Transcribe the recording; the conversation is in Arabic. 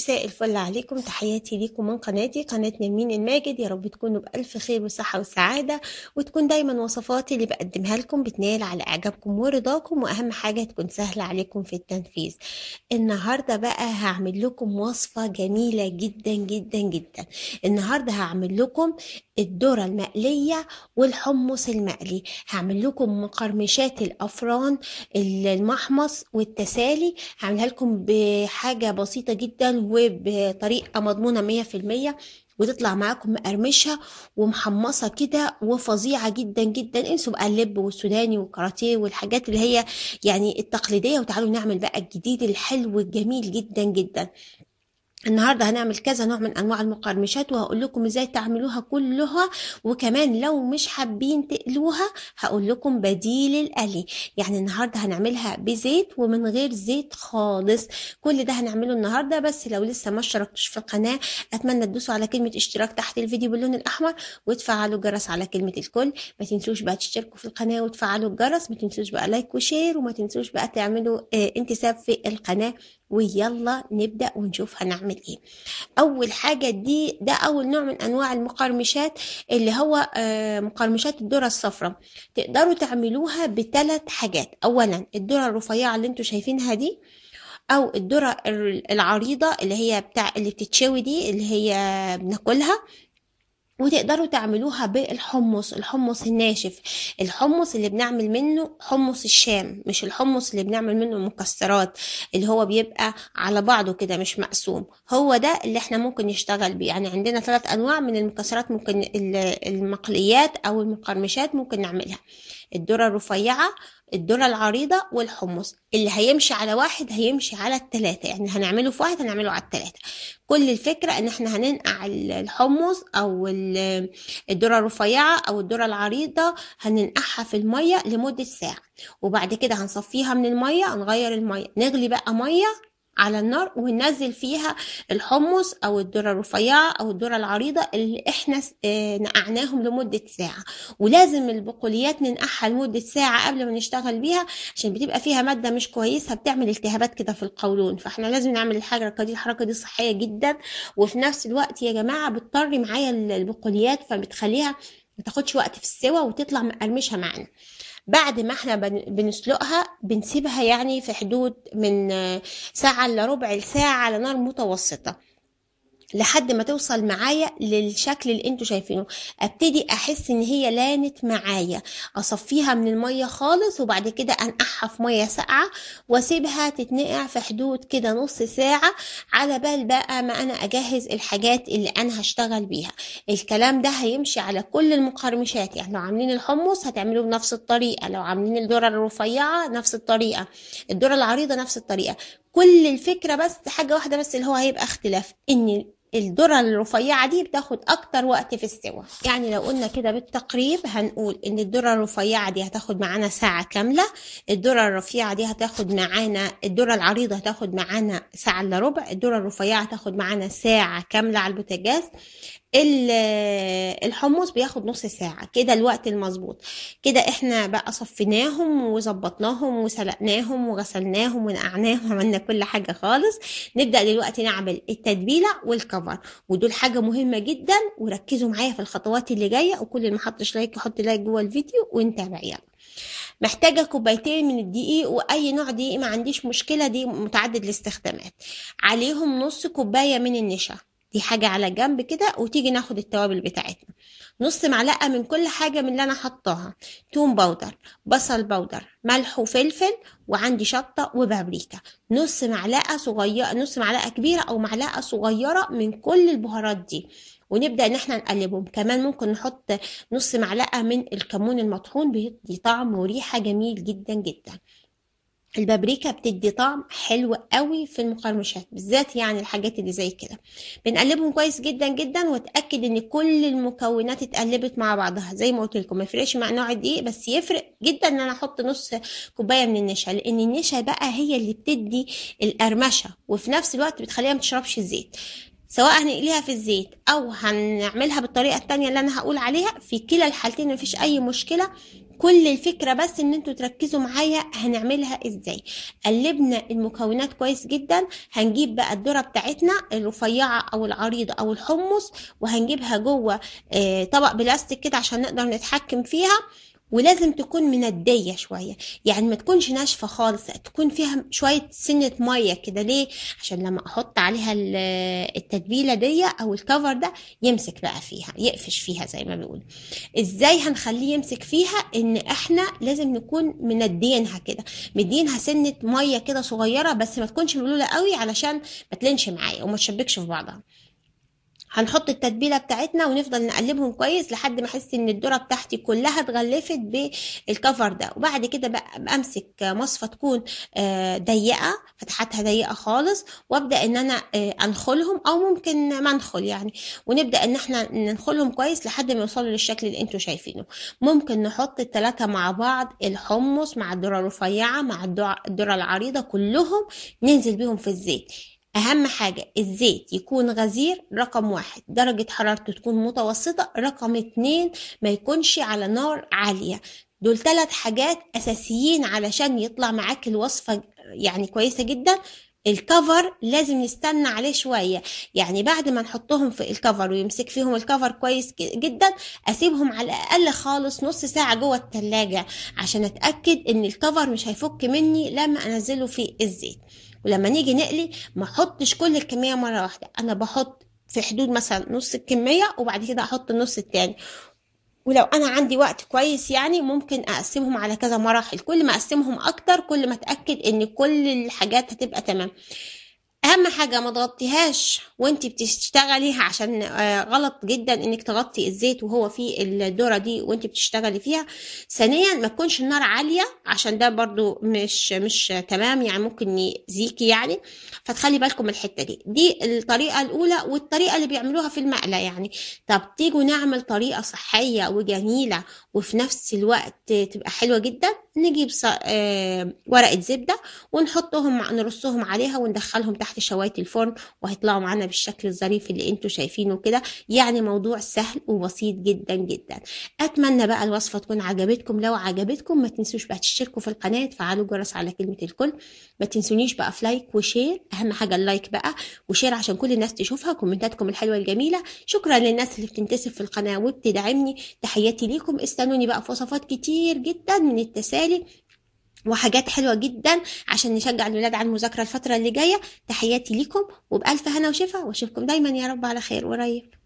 مساء الفل عليكم تحياتي ليكم من قناتي قناة نمين الماجد يا رب تكونوا بألف خير وصحة وسعادة وتكون دايما وصفاتي اللي بقدمها لكم بتنال على إعجابكم ورضاكم وأهم حاجة تكون سهلة عليكم في التنفيذ النهاردة بقى هعمل لكم وصفة جميلة جدا جدا جدا النهاردة هعمل لكم الذرة المقلية والحمص المقلي هعمل لكم مقرمشات الأفران المحمص والتسالي هعملها لكم بحاجة بسيطة جدا وبطريقه مضمونه 100% وتطلع معاكم مقرمشه ومحمصه كده وفظيعه جدا جدا انسوا بقى اللب والسوداني والكاراتيه والحاجات اللي هي يعني التقليديه وتعالوا نعمل بقى الجديد الحلو الجميل جدا جدا النهارده هنعمل كذا نوع من انواع المقرمشات وهقول لكم ازاي تعملوها كلها وكمان لو مش حابين تقلوها هقول لكم بديل القلي يعني النهارده هنعملها بزيت ومن غير زيت خالص كل ده هنعمله النهارده بس لو لسه ما اشتركتوش في القناه اتمنى تدوسوا على كلمه اشتراك تحت الفيديو باللون الاحمر وتفعلوا الجرس على كلمه الكل ما تنسوش بقى تشتركوا في القناه وتفعلوا الجرس ما تنسوش بقى لايك وشير وما تنسوش بقى تعملوا آه، انتساب في القناه ويلا نبدا ونشوف هنعمل ايه اول حاجه دي ده اول نوع من انواع المقرمشات اللي هو آه، مقرمشات الذره الصفراء تقدروا تعملوها بثلاث حاجات اولا الذره الرفيعه اللي انتم شايفينها دي او الذره العريضه اللي هي بتاع اللي بتتشوي دي اللي هي بناكلها وتقدروا تعملوها بالحمص الحمص الناشف الحمص اللي بنعمل منه حمص الشام مش الحمص اللي بنعمل منه مكسرات اللي هو بيبقى على بعضه كده مش مقسوم هو ده اللي احنا ممكن نشتغل بيه يعني عندنا ثلاث انواع من المكسرات ممكن المقليات او المقرمشات ممكن نعملها الذره الرفيعه الذره العريضه والحمص اللي هيمشي على واحد هيمشي على التلاتة يعني هنعمله في واحد هنعمله على التلاتة كل الفكرة ان احنا هننقع الحمص او الذرة الرفيعة او الذرة العريضة هننقعها في المية لمدة ساعة وبعد كده هنصفيها من المية هنغير المية نغلي بقى مية على النار وننزل فيها الحمص او الذره الرفيعه او الذره العريضه اللي احنا آه، نقعناهم لمده ساعه ولازم البقوليات ننقعها لمده ساعه قبل ما نشتغل بيها عشان بتبقى فيها ماده مش كويسه بتعمل التهابات كده في القولون فاحنا لازم نعمل الحركه دي الحركه دي صحيه جدا وفي نفس الوقت يا جماعه بتطري معايا البقوليات فبتخليها ما تاخدش وقت في السوا وتطلع مقرمشه معانا بعد ما احنا بنسلقها بنسيبها يعني في حدود من ساعة الا ربع لساعة على نار متوسطة لحد ما توصل معايا للشكل اللي انتوا شايفينه ابتدي احس ان هي لانت معايا اصفيها من الميه خالص وبعد كده انقعها في ميه ساقعه واسيبها تتنقع في حدود كده نص ساعه على بال بقى ما انا اجهز الحاجات اللي انا هشتغل بيها الكلام ده هيمشي على كل المقرمشات يعني لو عاملين الحمص هتعملوه بنفس الطريقه لو عاملين الذره الرفيعه نفس الطريقه الذره العريضه نفس الطريقه كل الفكره بس حاجه واحده بس اللي هو هيبقى اختلاف ان الذرة الرفيعة دي بتاخد أكتر وقت في السوى يعني لو قلنا كده بالتقريب هنقول إن الذرة الرفيعة دي هتاخد معانا ساعة كاملة الذرة الرفيعة دي هتاخد معانا الذرة العريضة هتاخد معانا ساعة إلا ربع الذرة الرفيعة هتاخد معانا ساعة كاملة على البوتاجاز الحمص بياخد نص ساعة كده الوقت المظبوط كده احنا بقى صفيناهم وظبطناهم وسلقناهم وغسلناهم ونقعناهم وعملنا كل حاجة خالص نبدأ دلوقتي نعمل التتبيلة والكفر ودول حاجة مهمة جدا وركزوا معايا في الخطوات اللي جاية وكل ما حطش لايك يحط لايك جوه الفيديو ونتابع يلا محتاجة كوبايتين من الدقيق وأي نوع دقيق ما عنديش مشكلة دي متعدد الاستخدامات عليهم نص كوباية من النشا دي حاجة على جنب كده وتيجي ناخد التوابل بتاعتنا نص معلقة من كل حاجة من اللي أنا حطاها توم باودر بصل باودر ملح وفلفل وعندي شطة وبابريكا نص معلقة صغيرة نص معلقة كبيرة أو معلقة صغيرة من كل البهارات دي ونبدا ان احنا نقلبهم كمان ممكن نحط نص معلقه من الكمون المطحون بيدي طعم وريحه جميل جدا جدا البابريكا بتدي طعم حلو قوي في المقرمشات بالذات يعني الحاجات اللي زي كده بنقلبهم كويس جدا جدا واتاكد ان كل المكونات اتقلبت مع بعضها زي ما قلت لكم ما يفرقش مع نوع الدقيق بس يفرق جدا ان انا احط نص كوبايه من النشا لان النشا بقى هي اللي بتدي القرمشه وفي نفس الوقت بتخليها ما تشربش الزيت سواء هنقليها في الزيت او هنعملها بالطريقه التانية اللي انا هقول عليها في كلا الحالتين مفيش اي مشكله كل الفكرة بس ان انتوا تركزوا معايا هنعملها ازاي قلبنا المكونات كويس جدا هنجيب بقى الذرة بتاعتنا الرفيعة او العريضة او الحمص وهنجيبها جوه آه، طبق بلاستيك كده عشان نقدر نتحكم فيها ولازم تكون مندية شوية يعني ما تكونش ناشفة خالص تكون فيها شوية سنة مية كده ليه عشان لما احط عليها التتبيلة دي او الكفر ده يمسك بقى فيها يقفش فيها زي ما بيقولوا ازاي هنخليه يمسك فيها ان احنا لازم نكون مندينها كده مدينها سنة مية كده صغيرة بس ما تكونش ملولة قوي علشان ما تلينش معايا وما تشبكش في بعضها هنحط التتبيله بتاعتنا ونفضل نقلبهم كويس لحد ما احس ان الذره بتاعتي كلها اتغلفت بالكفر ده وبعد كده بمسك مصفه تكون آه، ضيقه فتحتها ضيقه خالص وابدا ان انا آه، انخلهم او ممكن منخل يعني ونبدا ان احنا ننخلهم كويس لحد ما يوصلوا للشكل اللي انتوا شايفينه ممكن نحط الثلاثه مع بعض الحمص مع الذره الرفيعه مع الذره العريضه كلهم ننزل بيهم في الزيت أهم حاجة الزيت يكون غزير رقم واحد درجة حرارته تكون متوسطة رقم اتنين ما يكونش على نار عالية دول ثلاث حاجات أساسيين علشان يطلع معاك الوصفة يعني كويسة جدا الكفر لازم نستنى عليه شويه يعني بعد ما نحطهم في الكفر ويمسك فيهم الكفر كويس جدا اسيبهم على الاقل خالص نص ساعه جوه التلاجة عشان اتاكد ان الكفر مش هيفك مني لما انزله في الزيت ولما نيجي نقلي ما احطش كل الكميه مره واحده انا بحط في حدود مثلا نص الكميه وبعد كده احط النص التاني ولو انا عندي وقت كويس يعني ممكن اقسمهم على كذا مراحل كل ما اقسمهم اكتر كل ما اتاكد ان كل الحاجات هتبقى تمام اهم حاجه ما تغطيهاش وانت بتشتغلي عشان آه، غلط جدا انك تغطي الزيت وهو في الدوره دي وانت بتشتغلي فيها ثانيا ما تكونش النار عاليه عشان ده برضو مش مش تمام يعني ممكن يزيكي يعني فتخلي بالكم من الحته دي دي الطريقه الاولى والطريقه اللي بيعملوها في المقله يعني طب تيجوا نعمل طريقه صحيه وجميله وفي نفس الوقت تبقى حلوه جدا نجيب آه... ورقة زبدة ونحطهم مع... نرصهم عليها وندخلهم تحت شواية الفرن وهيطلعوا معانا بالشكل الظريف اللي انتم شايفينه كده يعني موضوع سهل وبسيط جدا جدا اتمنى بقى الوصفة تكون عجبتكم لو عجبتكم ما تنسوش بقى تشتركوا في القناة تفعلوا الجرس على كلمة الكل ما تنسونيش بقى في لايك وشير اهم حاجة اللايك بقى وشير عشان كل الناس تشوفها كومنتاتكم الحلوة الجميلة شكرا للناس اللي بتنتسب في القناة وبتدعمني تحياتي ليكم استنوني بقى في وصفات كتير جدا من التساؤل بالي وحاجات حلوه جدا عشان نشجع الولاد على المذاكره الفتره اللي جايه تحياتي ليكم وبالف هنا وشفا واشوفكم دايما يا رب على خير قريب